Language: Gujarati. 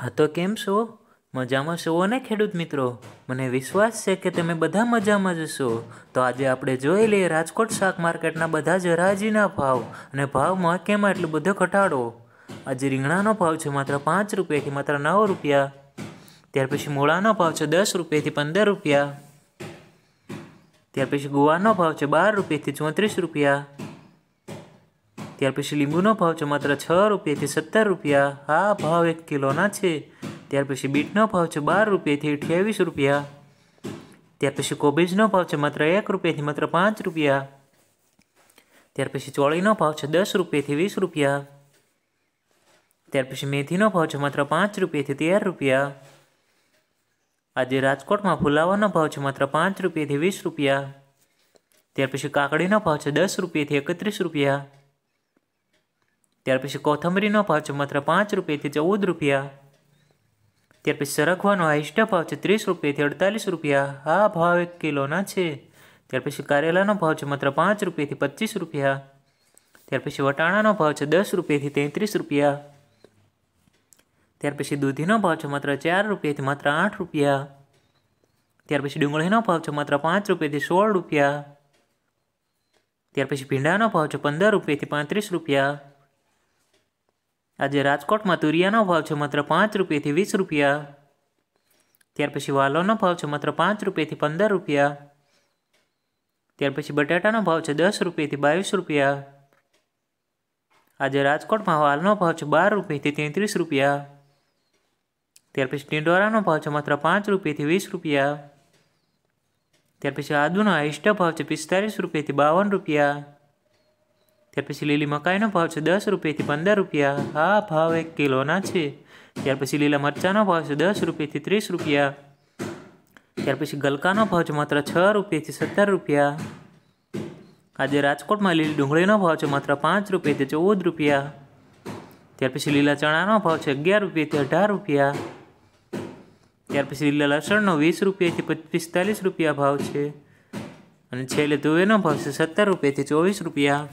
હા તો કેમ છો મજામાં છો ને ખેડૂત મિત્રો મને વિશ્વાસ છે કે તમે બધા મજામાં જશો તો આજે આપણે જોઈ લઈએ રાજકોટ શાક માર્કેટના બધા જ હરાજીના ભાવ અને ભાવમાં કેમ એટલો બધો ઘટાડો આજે રીંગણાનો ભાવ છે માત્ર પાંચ રૂપિયાથી માત્ર નવ રૂપિયા ત્યાર પછી મૂળાનો ભાવ છે દસ રૂપિયાથી પંદર રૂપિયા ત્યાર પછી ગુવાનો ભાવ છે બાર રૂપિયાથી ચોત્રીસ રૂપિયા ત્યાર પછી લીંબુનો ભાવ છે માત્ર છ રૂપિયાથી સત્તર રૂપિયા આ ભાવ એક કિલોના છે ત્યાર પછી બીટનો ભાવ છે બાર રૂપિયાથી અઠ્યાવીસ રૂપિયા ત્યાર પછી કોબીજનો ભાવ છે માત્ર એક રૂપિયાથી માત્ર પાંચ રૂપિયા ત્યાર પછી ચોળીનો ભાવ છે દસ રૂપિયાથી વીસ રૂપિયા ત્યાર પછી મેથીનો ભાવ છે માત્ર પાંચ રૂપિયાથી તેર રૂપિયા આજે રાજકોટમાં ફુલાવાનો ભાવ છે માત્ર પાંચ રૂપિયાથી વીસ રૂપિયા ત્યાર પછી કાકડીનો ભાવ છે દસ રૂપિયાથી એકત્રીસ રૂપિયા ત્યાર પછી કોથમરીનો ભાવ છે માત્ર પાંચ રૂપિયાથી ચૌદ રૂપિયા ત્યાર પછી સરખવાનો હાઈસ્ટ ભાવ છે ત્રીસ રૂપિયાથી અડતાલીસ રૂપિયા આ ભાવ એક કિલોના છે ત્યાર પછી કારેલાનો ભાવ છે માત્ર પાંચ રૂપિયાથી પચીસ રૂપિયા ત્યાર પછી વટાણાનો ભાવ છે દસ રૂપિયાથી તેત્રીસ રૂપિયા ત્યાર પછી દૂધીનો ભાવ છે માત્ર ચાર રૂપિયાથી માત્ર આઠ રૂપિયા ત્યાર પછી ડુંગળીનો ભાવ છે માત્ર પાંચ રૂપિયાથી સોળ રૂપિયા ત્યાર પછી ભીંડાનો ભાવ છે પંદર રૂપિયાથી પાંત્રીસ રૂપિયા આજે રાજકોટમાં તુરિયાનો ભાવ છે માત્ર પાંચ રૂપિયાથી વીસ રૂપિયા ત્યાર પછી વાલોનો ભાવ છે માત્ર પાંચ રૂપિયાથી પંદર રૂપિયા ત્યાર પછી બટાટાનો ભાવ છે દસ રૂપિયાથી બાવીસ રૂપિયા આજે રાજકોટમાં વાલનો ભાવ છે બાર રૂપિયાથી તેત્રીસ રૂપિયા ત્યાર પછી ટીંડોરાનો ભાવ છે માત્ર પાંચ રૂપિયાથી વીસ રૂપિયા ત્યાર પછી આદુનો હાઈસ્ટ ભાવ છે પિસ્તાલીસ રૂપિયાથી બાવન રૂપિયા ત્યાર પછી લીલી મકાઈનો ભાવ છે દસ રૂપિયાથી પંદર રૂપિયા આ ભાવ એક કિલોના છે ત્યાર પછી લીલા મરચાંનો ભાવ છે દસ રૂપિયાથી ત્રીસ રૂપિયા ત્યાર પછી ગલકાનો ભાવ છે માત્ર છ રૂપિયાથી સત્તર રૂપિયા આજે રાજકોટમાં લીલી ડુંગળીનો ભાવ છે માત્ર પાંચ રૂપિયાથી ચૌદ રૂપિયા ત્યાર પછી લીલા ચણાનો ભાવ છે અગિયાર રૂપિયાથી અઢાર રૂપિયા ત્યાર પછી લીલા લસણનો વીસ રૂપિયાથી પિસ્તાલીસ રૂપિયા ભાવ છે અને છેલ્લે તુવેરનો ભાવ છે સત્તર રૂપિયાથી ચોવીસ રૂપિયા